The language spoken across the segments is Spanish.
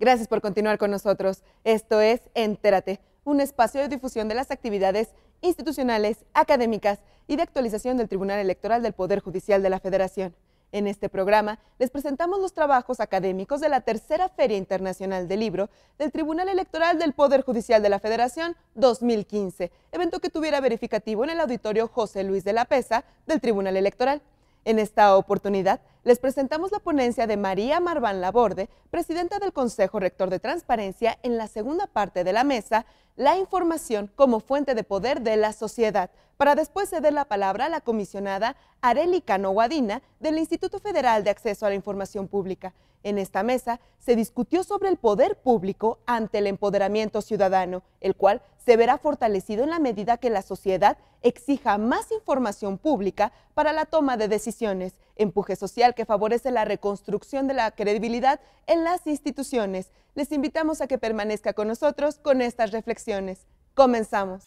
Gracias por continuar con nosotros. Esto es Entérate, un espacio de difusión de las actividades institucionales, académicas y de actualización del Tribunal Electoral del Poder Judicial de la Federación. En este programa les presentamos los trabajos académicos de la Tercera Feria Internacional del Libro del Tribunal Electoral del Poder Judicial de la Federación 2015, evento que tuviera verificativo en el auditorio José Luis de la Pesa del Tribunal Electoral. En esta oportunidad, les presentamos la ponencia de María Marván Laborde, presidenta del Consejo Rector de Transparencia, en la segunda parte de la mesa, la información como fuente de poder de la sociedad, para después ceder la palabra a la comisionada Areli Cano Guadina del Instituto Federal de Acceso a la Información Pública. En esta mesa se discutió sobre el poder público ante el empoderamiento ciudadano, el cual se verá fortalecido en la medida que la sociedad exija más información pública para la toma de decisiones, empuje social que favorece la reconstrucción de la credibilidad en las instituciones. Les invitamos a que permanezca con nosotros con estas reflexiones. Comenzamos.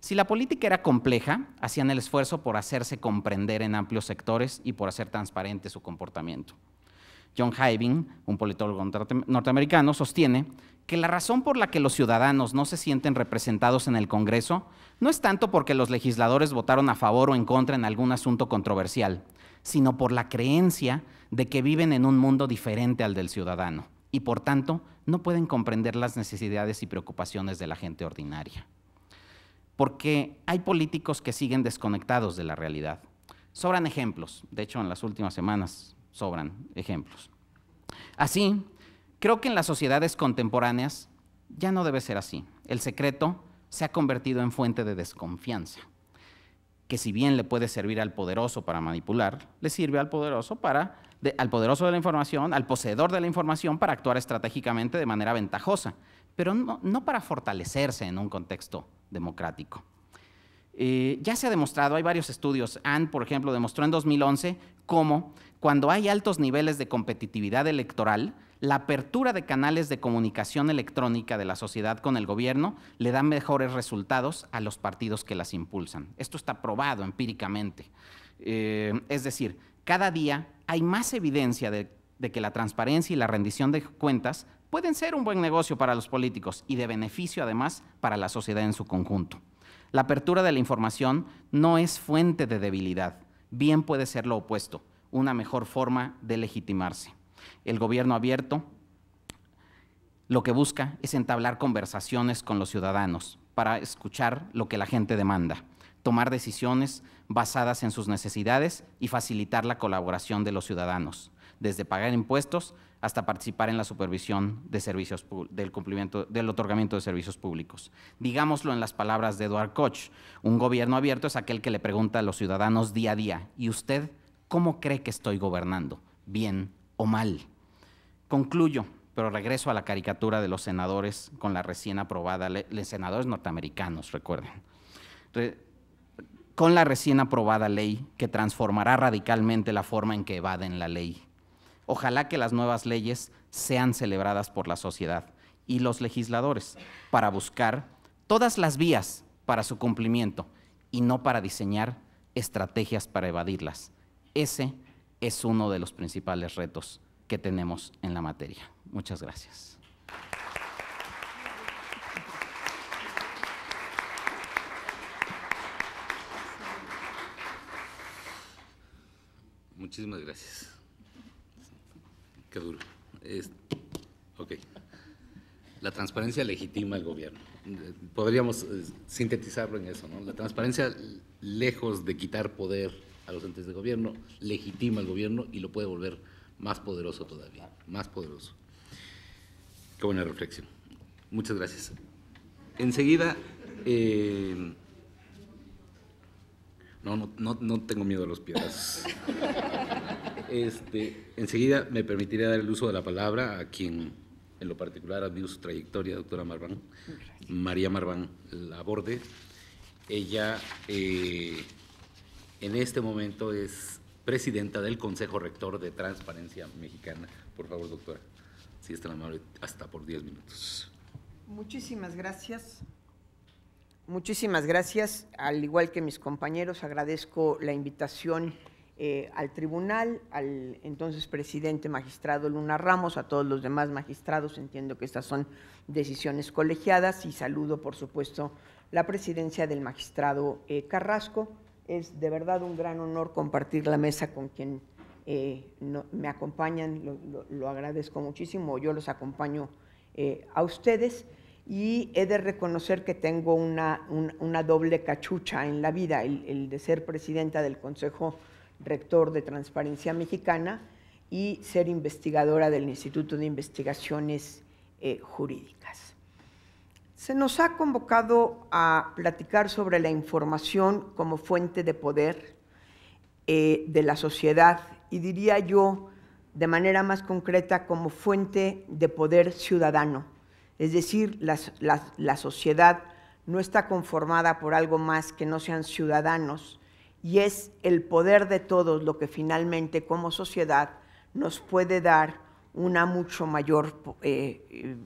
Si la política era compleja, hacían el esfuerzo por hacerse comprender en amplios sectores y por hacer transparente su comportamiento. John Hyving, un politólogo norteamericano, sostiene que la razón por la que los ciudadanos no se sienten representados en el Congreso no es tanto porque los legisladores votaron a favor o en contra en algún asunto controversial, sino por la creencia de que viven en un mundo diferente al del ciudadano y por tanto no pueden comprender las necesidades y preocupaciones de la gente ordinaria porque hay políticos que siguen desconectados de la realidad. Sobran ejemplos, de hecho en las últimas semanas sobran ejemplos. Así, creo que en las sociedades contemporáneas ya no debe ser así. El secreto se ha convertido en fuente de desconfianza, que si bien le puede servir al poderoso para manipular, le sirve al poderoso para al poderoso de la información, al poseedor de la información para actuar estratégicamente de manera ventajosa pero no, para fortalecerse en un contexto democrático. Eh, ya se ha demostrado, hay varios estudios. han por ejemplo, demostró en 2011 cómo cuando hay altos niveles de competitividad electoral, la apertura de canales de comunicación electrónica de la sociedad con el gobierno le da mejores resultados a los partidos que las impulsan. Esto está probado empíricamente. Eh, es decir, cada día hay más evidencia de que la transparencia y la rendición de cuentas pueden ser un buen negocio para los políticos y de beneficio además para la sociedad en su conjunto. La apertura de la información no es fuente de debilidad, bien puede ser lo opuesto, una mejor forma de legitimarse. El gobierno abierto lo que busca es entablar conversaciones con los ciudadanos para escuchar lo que la gente demanda, tomar decisiones basadas en sus necesidades y facilitar la colaboración de los ciudadanos, desde pagar impuestos hasta participar en la supervisión de servicios, del, cumplimiento, del otorgamiento de servicios públicos. Digámoslo en las palabras de Eduard Koch, un gobierno abierto es aquel que le pregunta a los ciudadanos día a día, ¿y usted cómo cree que estoy gobernando? ¿Bien o mal? Concluyo, pero regreso a la caricatura de los senadores con la recién aprobada, los senadores norteamericanos, recuerden. con la recién aprobada ley que transformará radicalmente la forma en que evaden la ley Ojalá que las nuevas leyes sean celebradas por la sociedad y los legisladores para buscar todas las vías para su cumplimiento y no para diseñar estrategias para evadirlas. Ese es uno de los principales retos que tenemos en la materia. Muchas gracias. Muchísimas gracias. Qué duro. ok. La transparencia legitima al gobierno. Podríamos eh, sintetizarlo en eso, ¿no? La transparencia, lejos de quitar poder a los entes de gobierno, legitima al gobierno y lo puede volver más poderoso todavía, más poderoso. Qué buena reflexión. Muchas gracias. Enseguida, eh, no, no, no, tengo miedo a los piedras. Este, enseguida me permitiré dar el uso de la palabra a quien en lo particular ha admiro su trayectoria, doctora Marván, María Marván Laborde. Ella eh, en este momento es presidenta del Consejo Rector de Transparencia Mexicana. Por favor, doctora, si está la amable, hasta por diez minutos. Muchísimas gracias. Muchísimas gracias. Al igual que mis compañeros, agradezco la invitación eh, al tribunal, al entonces presidente magistrado Luna Ramos, a todos los demás magistrados, entiendo que estas son decisiones colegiadas y saludo por supuesto la presidencia del magistrado eh, Carrasco. Es de verdad un gran honor compartir la mesa con quien eh, me acompañan, lo, agradezco muchísimo, yo los acompaño a ustedes y he de reconocer que tengo una, doble cachucha en la vida, el, el de ser presidenta del Consejo rector de Transparencia Mexicana, y ser investigadora del Instituto de Investigaciones eh, Jurídicas. Se nos ha convocado a platicar sobre la información como fuente de poder eh, de la sociedad y diría yo de manera más concreta como fuente de poder ciudadano. Es decir, la sociedad no está conformada por algo más que no sean ciudadanos y es el poder de todos lo que finalmente como sociedad nos puede dar una mucho mayor, eh, eh,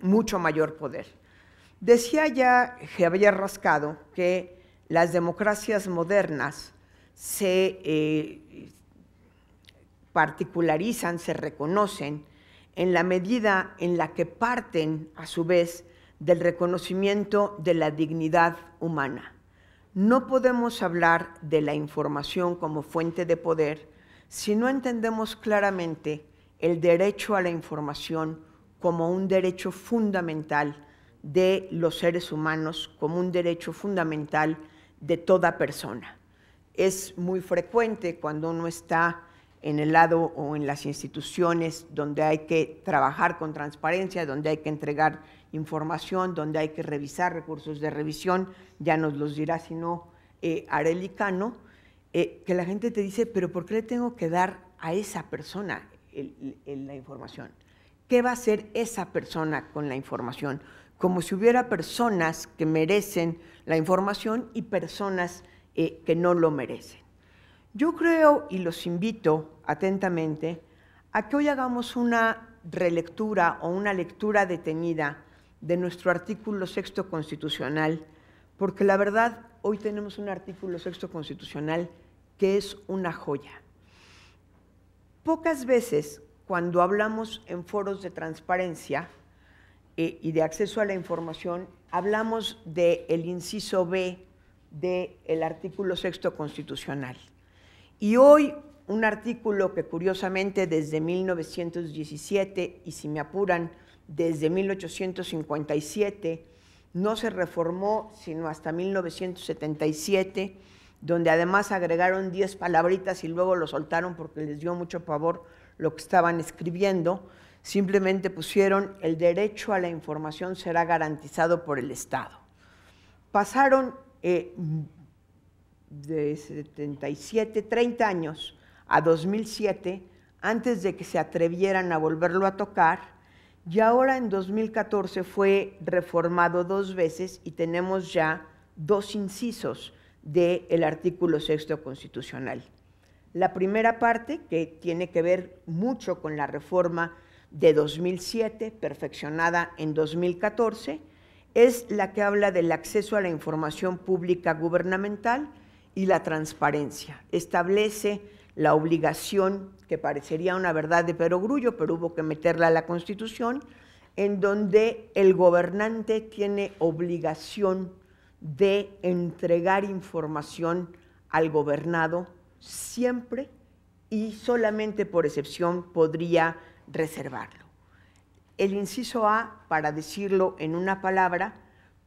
mucho mayor poder. Decía ya Javier Rascado que las democracias modernas se eh, particularizan, se reconocen en la medida en la que parten, a su vez, del reconocimiento de la dignidad humana no podemos hablar de la información como fuente de poder si no entendemos claramente el derecho a la información como un derecho fundamental de los seres humanos, como un derecho fundamental de toda persona. Es muy frecuente cuando uno está en el lado o en las instituciones donde hay que trabajar con transparencia, donde hay que entregar información, donde hay que revisar recursos de revisión, ya nos los dirá si no eh, Areli eh, que la gente te dice, pero ¿por qué le tengo que dar a esa persona la información? ¿Qué va a hacer esa persona con la información? Como si hubiera personas que merecen la información y personas eh, que no lo merecen. Yo creo y los invito atentamente a que hoy hagamos una relectura o una lectura detenida de nuestro artículo sexto constitucional, porque la verdad hoy tenemos un artículo sexto constitucional que es una joya. Pocas veces cuando hablamos en foros de transparencia eh, y de acceso a la información, hablamos del inciso B del artículo sexto constitucional. Y hoy un artículo que curiosamente desde 1917 y si me apuran desde 1857 no se reformó sino hasta 1977, donde además agregaron 10 palabritas y luego lo soltaron porque les dio mucho pavor lo que estaban escribiendo, simplemente pusieron el derecho a la información será garantizado por el Estado. Pasaron eh, de 77, 30 años a 2007, antes de que se atrevieran a volverlo a tocar, y ahora en 2014 fue reformado dos veces y tenemos ya dos incisos del artículo sexto constitucional. La primera parte, que tiene que ver mucho con la reforma de 2007, perfeccionada en 2014, es la que habla del acceso a la información pública gubernamental y la transparencia. Establece la obligación, que parecería una verdad de perogrullo, pero hubo que meterla a la Constitución, en donde el gobernante tiene obligación de entregar información al gobernado siempre y solamente por excepción podría reservarlo. El inciso A, para decirlo en una palabra,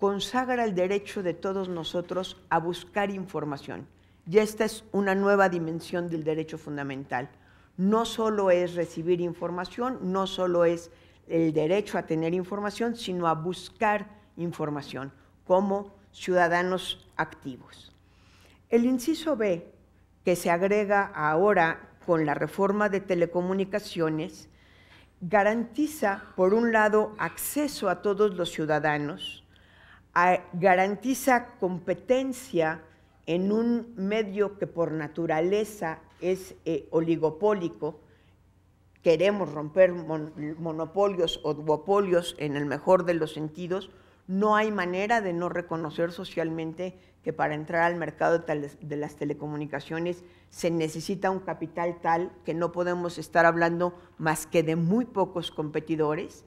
consagra el derecho de todos nosotros a buscar información. Y esta es una nueva dimensión del derecho fundamental. No solo es recibir información, no solo es el derecho a tener información, sino a buscar información como ciudadanos activos. El inciso B, que se agrega ahora con la reforma de telecomunicaciones, garantiza, por un lado, acceso a todos los ciudadanos, garantiza competencia en un medio que por naturaleza es eh, oligopólico, queremos romper monopolios o duopolios en el mejor de los sentidos, no hay manera de no reconocer socialmente que para entrar al mercado de las telecomunicaciones se necesita un capital tal que no podemos estar hablando más que de muy pocos competidores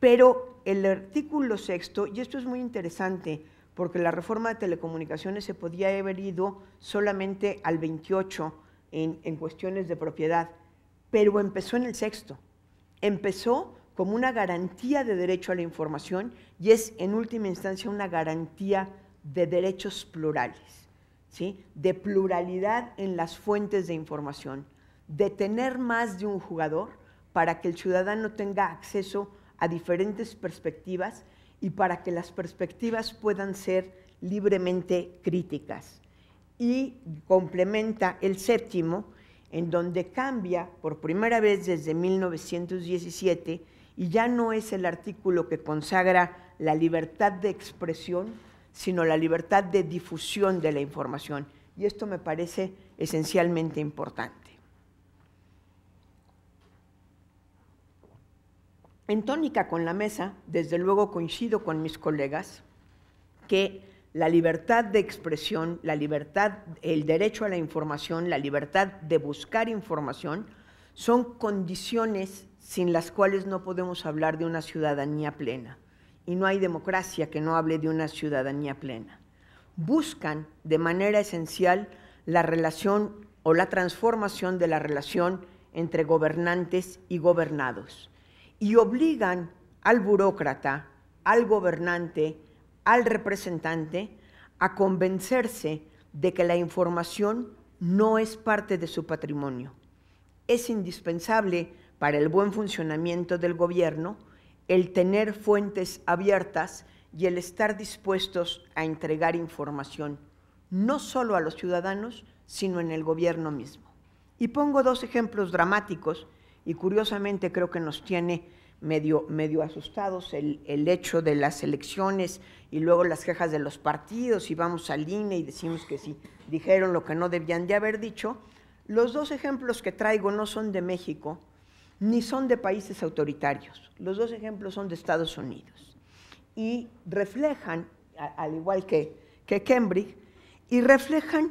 pero el artículo sexto, y esto es muy interesante, porque la reforma de telecomunicaciones se podía haber ido solamente al 28 en, en cuestiones de propiedad, pero empezó en el sexto. Empezó como una garantía de derecho a la información y es en última instancia una garantía de derechos plurales. de pluralidad en las fuentes de información, de tener más de un jugador para que el ciudadano tenga acceso a diferentes perspectivas y para que las perspectivas puedan ser libremente críticas. Y complementa el séptimo, en donde cambia por primera vez desde 1917 y ya no es el artículo que consagra la libertad de expresión, sino la libertad de difusión de la información. Y esto me parece esencialmente importante. en tónica con la mesa, desde luego coincido con mis colegas, que la libertad de expresión, la libertad, el derecho a la información, la libertad de buscar información, son condiciones sin las cuales no podemos hablar de una ciudadanía plena. Y no hay democracia que no hable de una ciudadanía plena. Buscan de manera esencial la relación o la transformación de la relación entre gobernantes y gobernados y obligan al burócrata, al gobernante, al representante a convencerse de que la información no es parte de su patrimonio. Es indispensable para el buen funcionamiento del gobierno el tener fuentes abiertas y el estar dispuestos a entregar información, no solo a los ciudadanos, sino en el gobierno mismo. Y pongo dos ejemplos dramáticos y curiosamente creo que nos tiene medio, medio asustados el, hecho de las elecciones y luego las quejas de los partidos y vamos al INE y decimos que sí, dijeron lo que no debían de haber dicho. Los dos ejemplos que traigo no son de México ni son de países autoritarios. Los dos ejemplos son de Estados Unidos y reflejan, al igual que, que Cambridge, y reflejan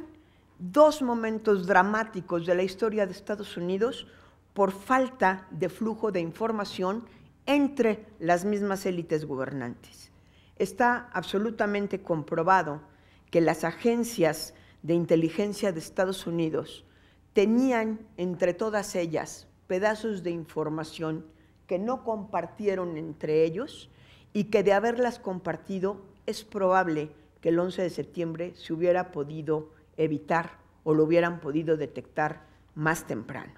dos momentos dramáticos de la historia de Estados Unidos por falta de flujo de información entre las mismas élites gobernantes. Está absolutamente comprobado que las agencias de inteligencia de Estados Unidos tenían entre todas ellas pedazos de información que no compartieron entre ellos y que de haberlas compartido es probable que el 11 de septiembre se hubiera podido evitar o lo hubieran podido detectar más temprano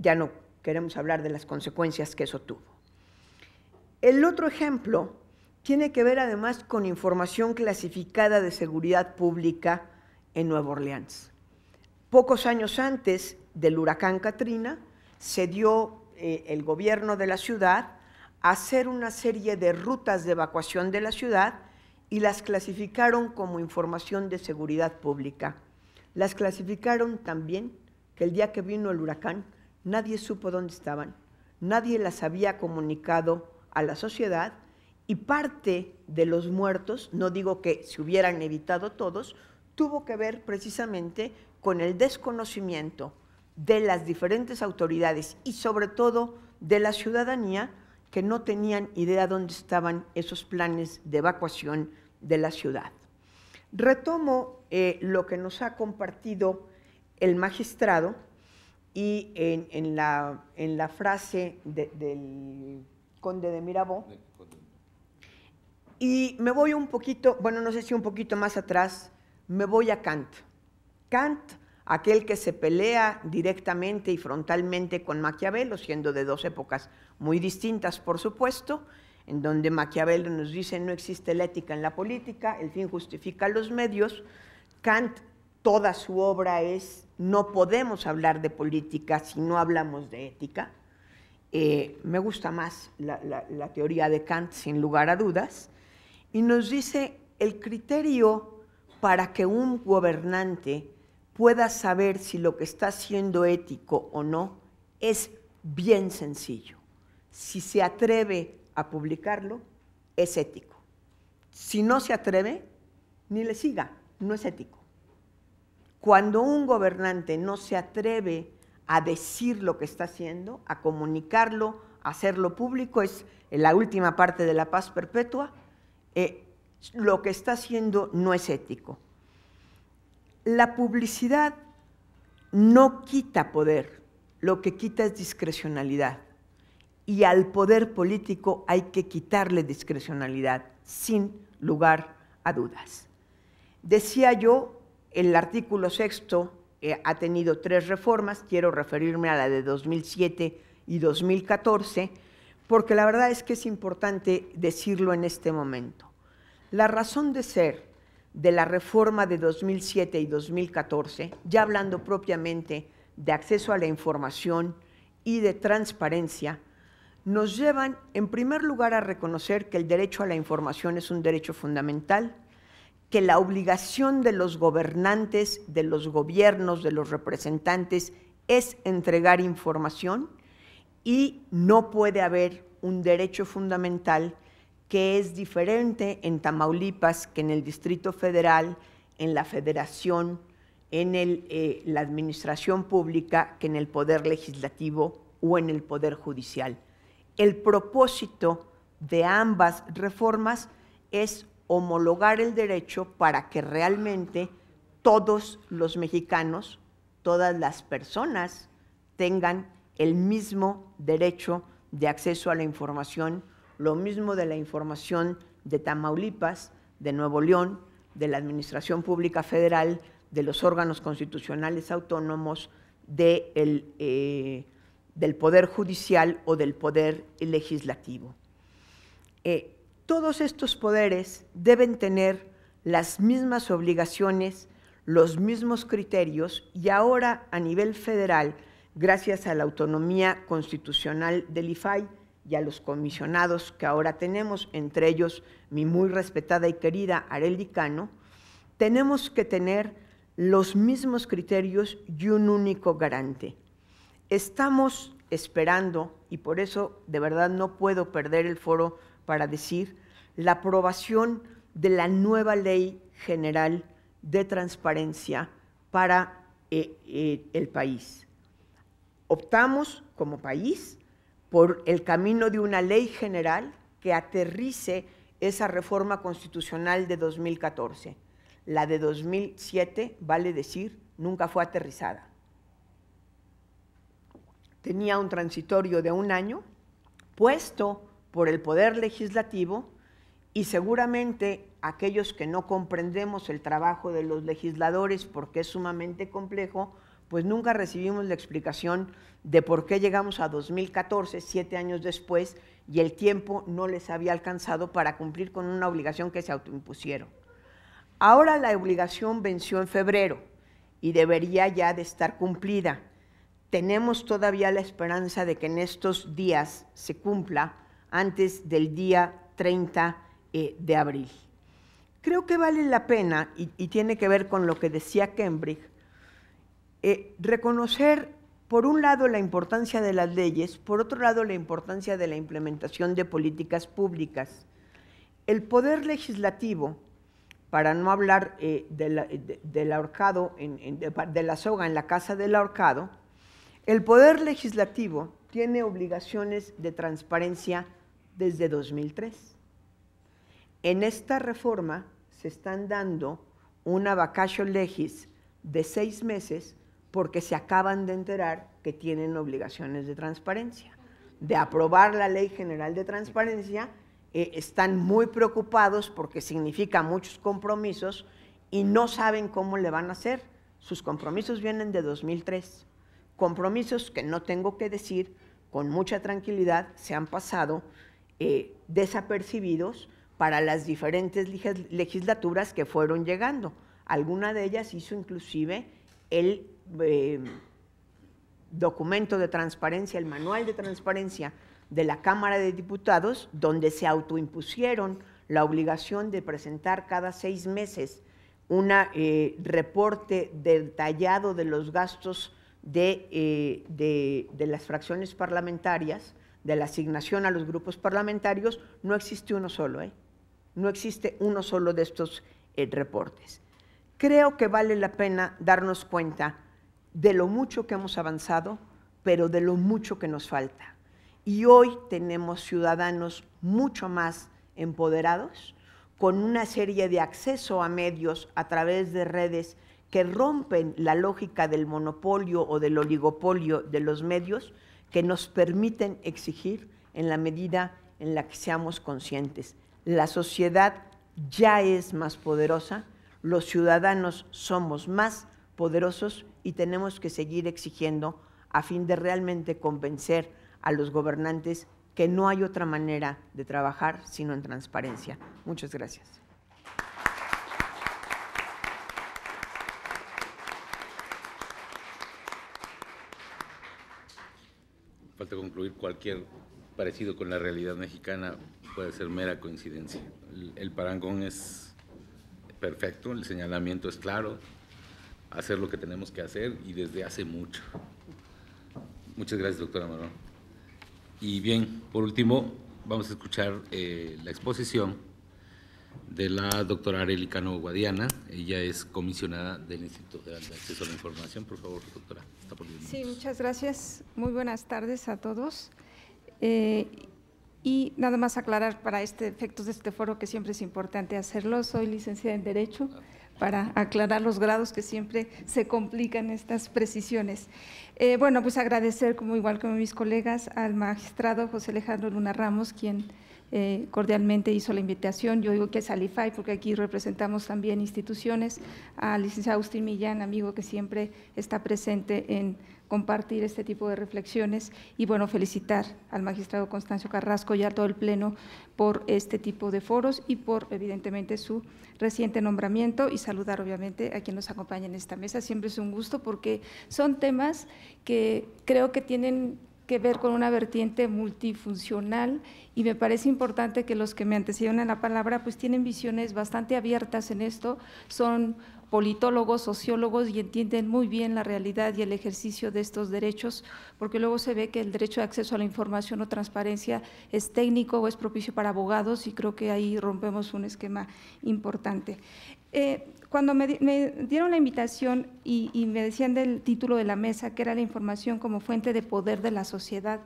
ya no queremos hablar de las consecuencias que eso tuvo. El otro ejemplo tiene que ver además con información clasificada de seguridad pública en Nueva Orleans. Pocos años antes del huracán Katrina, se dio eh, el gobierno de la ciudad a hacer una serie de rutas de evacuación de la ciudad y las clasificaron como información de seguridad pública. Las clasificaron también que el día que vino el huracán Nadie supo dónde estaban, nadie las había comunicado a la sociedad y parte de los muertos, no digo que se hubieran evitado todos, tuvo que ver precisamente con el desconocimiento de las diferentes autoridades y sobre todo de la ciudadanía que no tenían idea dónde estaban esos planes de evacuación de la ciudad. Retomo eh, lo que nos ha compartido el magistrado y en, en, la, en la, frase del conde de Mirabeau. Y me voy un poquito, bueno, no sé si un poquito más atrás, me voy a Kant. Kant, aquel que se pelea directamente y frontalmente con Maquiavelo, siendo de dos épocas muy distintas, por supuesto, en donde Maquiavelo nos dice no existe la ética en la política, el fin justifica los medios. Kant toda su obra es no podemos hablar de política si no hablamos de ética. Eh, me gusta más la, la teoría de Kant, sin lugar a dudas, y nos dice el criterio para que un gobernante pueda saber si lo que está haciendo ético o no es bien sencillo. Si se atreve a publicarlo, es ético. Si no se atreve, ni le siga, no es ético. Cuando un gobernante no se atreve a decir lo que está haciendo, a comunicarlo, a hacerlo público, es la última parte de la paz perpetua, eh, lo que está haciendo no es ético. La publicidad no quita poder, lo que quita es discrecionalidad. Y al poder político hay que quitarle discrecionalidad, sin lugar a dudas. Decía yo el artículo sexto eh, ha tenido tres reformas, quiero referirme a la de 2007 y 2014, porque la verdad es que es importante decirlo en este momento. La razón de ser de la reforma de 2007 y 2014, ya hablando propiamente de acceso a la información y de transparencia, nos llevan en primer lugar a reconocer que el derecho a la información es un derecho fundamental, que la obligación de los gobernantes, de los gobiernos, de los representantes es entregar información y no puede haber un derecho fundamental que es diferente en Tamaulipas que en el Distrito Federal, en la Federación, en eh, la Administración Pública, que en el Poder Legislativo o en el Poder Judicial. El propósito de ambas reformas es homologar el derecho para que realmente todos los mexicanos, todas las personas tengan el mismo derecho de acceso a la información, lo mismo de la información de Tamaulipas, de Nuevo León, de la Administración Pública Federal, de los órganos constitucionales autónomos, de eh, del Poder Judicial o del Poder Legislativo. Eh, todos estos poderes deben tener las mismas obligaciones, los mismos criterios y ahora a nivel federal, gracias a la autonomía constitucional del IFAI y a los comisionados que ahora tenemos, entre ellos mi muy respetada y querida arel tenemos que tener los mismos criterios y un único garante. Estamos esperando, y por eso de verdad no puedo perder el foro para decir la aprobación de la nueva ley general de transparencia para eh, eh, el país. Optamos como país por el camino de una ley general que aterrice esa reforma constitucional de 2014. La de 2007, vale decir, nunca fue aterrizada. Tenía un transitorio de un año puesto por el Poder Legislativo y seguramente aquellos que no comprendemos el trabajo de los legisladores porque es sumamente complejo, pues nunca recibimos la explicación de por qué llegamos a 2014, siete años después, y el tiempo no les había alcanzado para cumplir con una obligación que se autoimpusieron. Ahora la obligación venció en febrero y debería ya de estar cumplida. Tenemos todavía la esperanza de que en estos días se cumpla antes del día 30 eh, de abril. Creo que vale la pena, y, tiene que ver con lo que decía Cambridge, eh, reconocer por un lado la importancia de las leyes, por otro lado la importancia de la implementación de políticas públicas. El poder legislativo, para no hablar eh, del ahorcado, de, la soga en la casa del ahorcado, el poder legislativo tiene obligaciones de transparencia desde 2003. En esta reforma se están dando una vacacio legis de seis meses porque se acaban de enterar que tienen obligaciones de transparencia. De aprobar la Ley General de Transparencia, eh, están muy preocupados porque significa muchos compromisos y no saben cómo le van a hacer. Sus compromisos vienen de 2003. Compromisos que no tengo que decir, con mucha tranquilidad, se han pasado eh, desapercibidos para las diferentes legislaturas que fueron llegando. Alguna de ellas hizo inclusive el em, documento de transparencia, el manual de transparencia de la Cámara de Diputados, donde se autoimpusieron la obligación de presentar cada seis meses un eh, reporte detallado de los gastos eh, de, de, las fracciones parlamentarias, de la asignación a los grupos parlamentarios, no existe uno solo. ¿eh? No existe uno solo de estos eh, reportes. Creo que vale la pena darnos cuenta de lo mucho que hemos avanzado, pero de lo mucho que nos falta. Y hoy tenemos ciudadanos mucho más empoderados, con una serie de acceso a medios a través de redes que rompen la lógica del monopolio o del oligopolio de los medios, que nos permiten exigir en la medida en la que seamos conscientes la sociedad ya es más poderosa, los ciudadanos somos más poderosos y tenemos que seguir exigiendo a fin de realmente convencer a los gobernantes que no hay otra manera de trabajar sino en transparencia. Muchas gracias. Falta concluir cualquier parecido con la realidad mexicana puede ser mera coincidencia. El, parangón es perfecto, el señalamiento es claro, hacer lo que tenemos que hacer y desde hace mucho. Muchas gracias, doctora Marón. Y bien, por último, vamos a escuchar eh, la exposición de la doctora Arely Guadiana. Ella es comisionada del Instituto de Acceso a la Información. Por favor, doctora. Está por sí, muchas gracias. Muy buenas tardes a todos. Eh, y nada más aclarar para este efectos de este foro que siempre es importante hacerlo. Soy licenciada en Derecho para aclarar los grados que siempre se complican estas precisiones. Eh, bueno, pues agradecer, como igual que mis colegas, al magistrado José Alejandro Luna Ramos, quien eh, cordialmente hizo la invitación. Yo digo que es porque aquí representamos también instituciones. Al licenciado Agustín Millán, amigo que siempre está presente en compartir este tipo de reflexiones y bueno, felicitar al magistrado Constancio Carrasco y a todo el Pleno por este tipo de foros y por evidentemente su reciente nombramiento y saludar obviamente a quien nos acompaña en esta mesa. Siempre es un gusto porque son temas que creo que tienen que ver con una vertiente multifuncional y me parece importante que los que me antecedieron en la palabra pues tienen visiones bastante abiertas en esto, son politólogos, sociólogos y entienden muy bien la realidad y el ejercicio de estos derechos, porque luego se ve que el derecho de acceso a la información o transparencia es técnico o es propicio para abogados y creo que ahí rompemos un esquema importante. Eh, cuando me, dieron la invitación y, me decían del título de la mesa, que era la información como fuente de poder de la sociedad,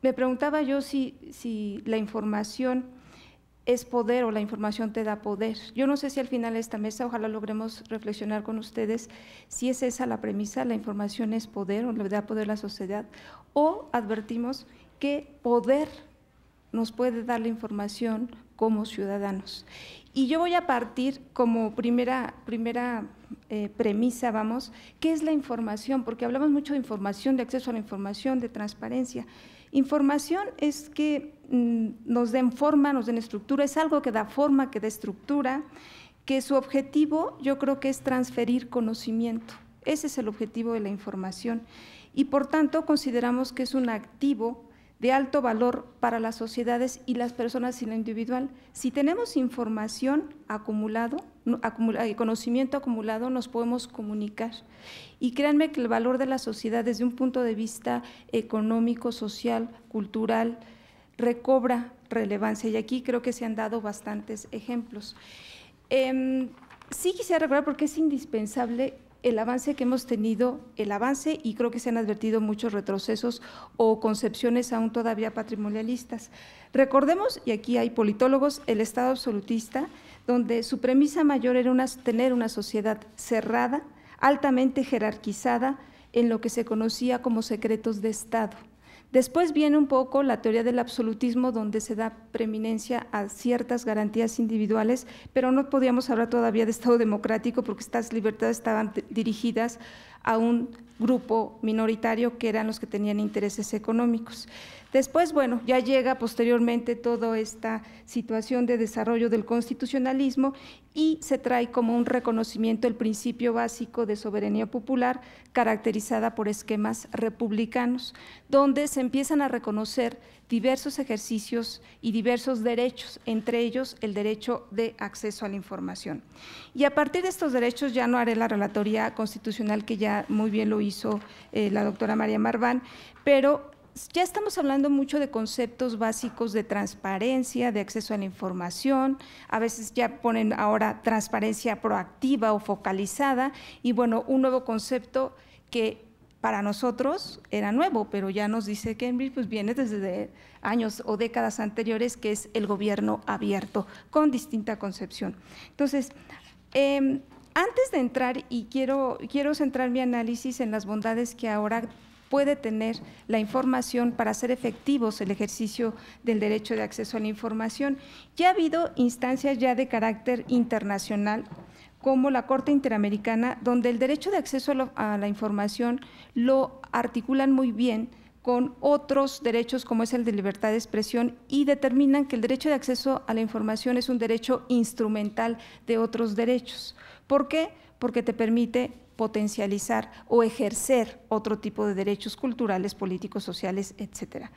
me preguntaba yo si, si la información es poder o la información te da poder. Yo no sé si al final de esta mesa, ojalá logremos reflexionar con ustedes, si es esa la premisa, la información es poder o le da poder a la sociedad, o advertimos que poder nos puede dar la información, como ciudadanos. Y yo voy a partir como primera, primera eh, premisa, vamos, ¿qué es la información? Porque hablamos mucho de información, de acceso a la información, de transparencia. Información es que mm, nos den forma, nos den estructura, es algo que da forma, que da estructura, que su objetivo yo creo que es transferir conocimiento. Ese es el objetivo de la información. Y por tanto consideramos que es un activo de alto valor para las sociedades y las personas y lo individual. Si tenemos información acumulado, eh, conocimiento acumulado, nos podemos comunicar. Y créanme que el valor de la sociedad desde un punto de vista económico, social, cultural, recobra relevancia. Y aquí creo que se han dado bastantes ejemplos. Em, sí quisiera recordar porque es indispensable el avance que hemos tenido, el avance, y creo que se han advertido muchos retrocesos o concepciones aún todavía patrimonialistas. Recordemos, y aquí hay politólogos, el Estado absolutista, donde su premisa mayor era tener una sociedad cerrada, altamente jerarquizada, en lo que se conocía como secretos de Estado. Después viene un poco la teoría del absolutismo, donde se da preeminencia a ciertas garantías individuales, pero no podíamos hablar todavía de Estado democrático porque estas libertades estaban dirigidas a un grupo minoritario que eran los que tenían intereses económicos. Después, bueno, ya llega posteriormente toda esta situación de desarrollo del constitucionalismo y se trae como un reconocimiento el principio básico de soberanía popular caracterizada por esquemas republicanos, donde se empiezan a reconocer diversos ejercicios y diversos derechos, entre ellos el derecho de acceso a la información. Y a partir de estos derechos ya no haré la relatoría constitucional que ya muy bien lo hizo eh, la doctora María Marván, pero ya estamos hablando mucho de conceptos básicos de transparencia, de acceso a la información, a veces ya ponen ahora transparencia proactiva o focalizada, y bueno, un nuevo concepto que para nosotros era nuevo, pero ya nos dice que pues viene desde años o décadas anteriores, que es el gobierno abierto, con distinta concepción. Entonces, em, antes de entrar, y quiero, quiero centrar mi análisis en las bondades que ahora puede tener la información para hacer efectivos el ejercicio del derecho de acceso a la información. Ya ha habido instancias ya de carácter internacional como la Corte Interamericana, donde el derecho de acceso a, la información lo articulan muy bien con otros derechos como es el de libertad de expresión y determinan que el derecho de acceso a la información es un derecho instrumental de otros derechos. ¿Por qué? Porque te permite potencializar o ejercer otro tipo de derechos culturales, políticos, sociales, etcétera.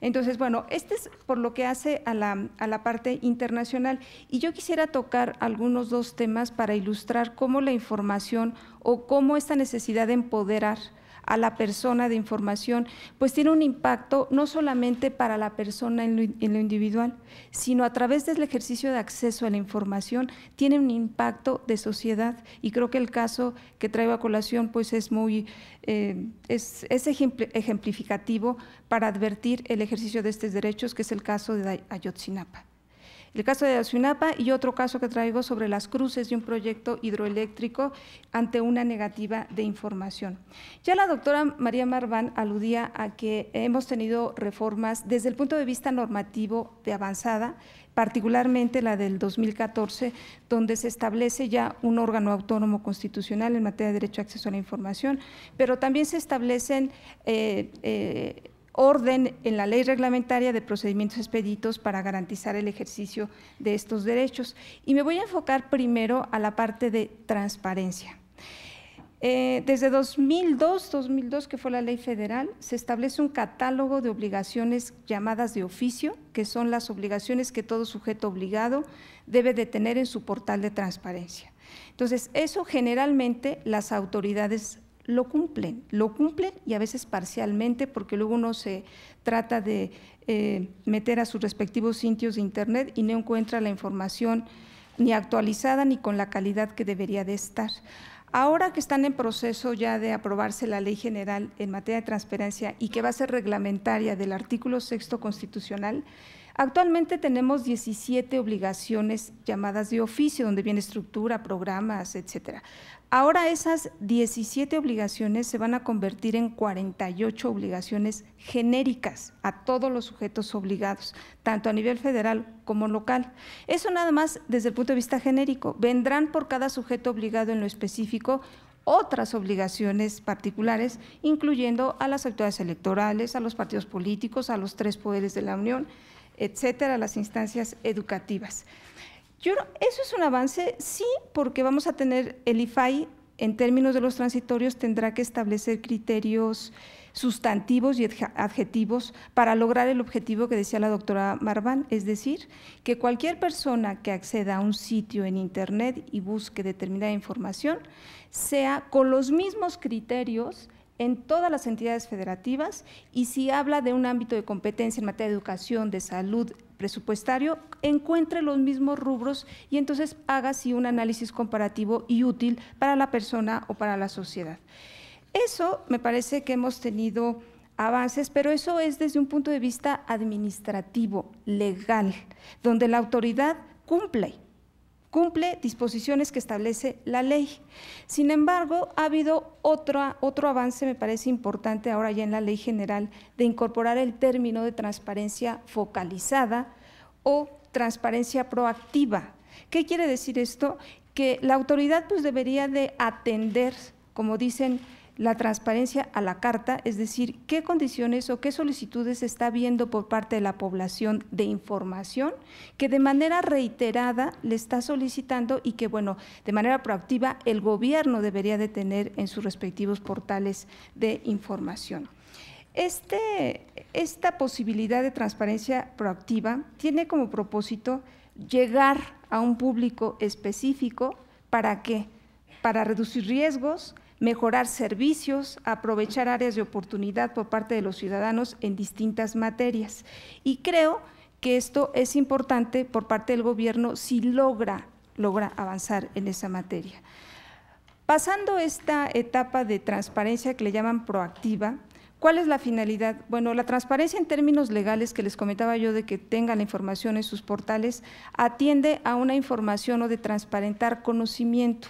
Entonces, bueno, este es por lo que hace a la, a la parte internacional. Y yo quisiera tocar algunos dos temas para ilustrar cómo la información o cómo esta necesidad de empoderar a la persona de información, pues tiene un impacto no solamente para la persona en lo, individual, sino a través del ejercicio de acceso a la información, tiene un impacto de sociedad. Y creo que el caso que traigo a colación pues es muy, eh, es ejemplificativo para advertir el ejercicio de estos derechos, que es el caso de Ayotzinapa. El caso de Azuñapa y otro caso que traigo sobre las cruces de un proyecto hidroeléctrico ante una negativa de información. Ya la doctora María Marván aludía a que hemos tenido reformas desde el punto de vista normativo de avanzada, particularmente la del 2014, donde se establece ya un órgano autónomo constitucional en materia de derecho a acceso a la información, pero también se establecen eh, eh, orden en la ley reglamentaria de procedimientos expeditos para garantizar el ejercicio de estos derechos. Y me voy a enfocar primero a la parte de transparencia. Eh, desde 2002, 2002 que fue la ley federal, se establece un catálogo de obligaciones llamadas de oficio, que son las obligaciones que todo sujeto obligado debe de tener en su portal de transparencia. Entonces, eso generalmente las autoridades lo cumplen, lo cumplen y a veces parcialmente, porque luego uno se trata de eh, meter a sus respectivos sitios de Internet y no encuentra la información ni actualizada ni con la calidad que debería de estar. Ahora que están en proceso ya de aprobarse la ley general en materia de transparencia y que va a ser reglamentaria del artículo sexto constitucional, Actualmente tenemos 17 obligaciones llamadas de oficio, donde viene estructura, programas, etcétera. Ahora esas 17 obligaciones se van a convertir en 48 obligaciones genéricas a todos los sujetos obligados, tanto a nivel federal como local. Eso nada más desde el punto de vista genérico. Vendrán por cada sujeto obligado en lo específico otras obligaciones particulares, incluyendo a las autoridades electorales, a los partidos políticos, a los tres poderes de la Unión, etcétera, las instancias educativas. Yo, eso es un avance, sí, porque vamos a tener el IFAI en términos de los transitorios tendrá que establecer criterios sustantivos y adjetivos para lograr el objetivo que decía la doctora Marván, es decir, que cualquier persona que acceda a un sitio en Internet y busque determinada información sea con los mismos criterios en todas las entidades federativas y si habla de un ámbito de competencia en materia de educación, de salud, presupuestario, encuentre los mismos rubros y entonces haga así un análisis comparativo y útil para la persona o para la sociedad. Eso me parece que hemos tenido avances, pero eso es desde un punto de vista administrativo, legal, donde la autoridad cumple cumple disposiciones que establece la ley. Sin embargo, ha habido otro, otro avance, me parece importante ahora ya en la ley general, de incorporar el término de transparencia focalizada o transparencia proactiva. ¿Qué quiere decir esto? Que la autoridad pues, debería de atender, como dicen la transparencia a la carta, es decir, qué condiciones o qué solicitudes está viendo por parte de la población de información que de manera reiterada le está solicitando y que, bueno, de manera proactiva el gobierno debería de tener en sus respectivos portales de información. Este, esta posibilidad de transparencia proactiva tiene como propósito llegar a un público específico para qué? Para reducir riesgos, mejorar servicios, aprovechar áreas de oportunidad por parte de los ciudadanos en distintas materias. Y creo que esto es importante por parte del gobierno si logra, logra avanzar en esa materia. Pasando esta etapa de transparencia que le llaman proactiva, ¿Cuál es la finalidad? Bueno, la transparencia en términos legales que les comentaba yo de que tengan la información en sus portales atiende a una información o de transparentar conocimiento.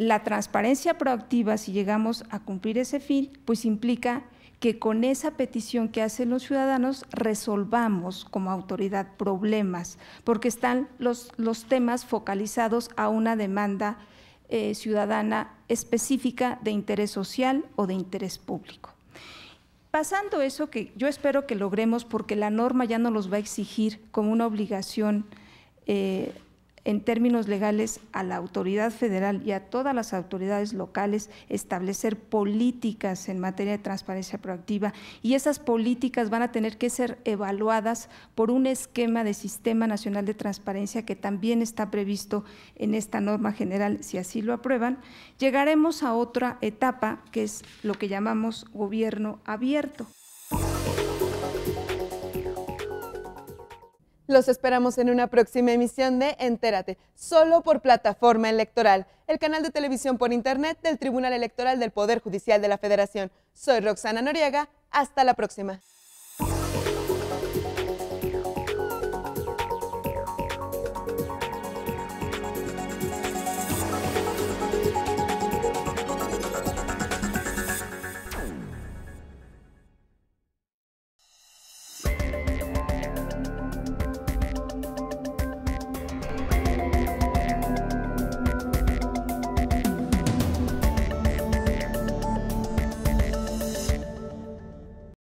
La transparencia proactiva, si llegamos a cumplir ese fin, pues implica que con esa petición que hacen los ciudadanos resolvamos como autoridad problemas, porque están los, los temas focalizados a una demanda eh, ciudadana específica de interés social o de interés público. Pasando eso que yo espero que logremos porque la norma ya no los va a exigir como una obligación eh, en términos legales a la autoridad federal y a todas las autoridades locales establecer políticas en materia de transparencia proactiva y esas políticas van a tener que ser evaluadas por un esquema de Sistema Nacional de Transparencia que también está previsto en esta norma general, si así lo aprueban. Llegaremos a otra etapa que es lo que llamamos gobierno abierto. Los esperamos en una próxima emisión de Entérate, solo por plataforma electoral, el canal de televisión por internet del Tribunal Electoral del Poder Judicial de la Federación. Soy Roxana Noriega, hasta la próxima.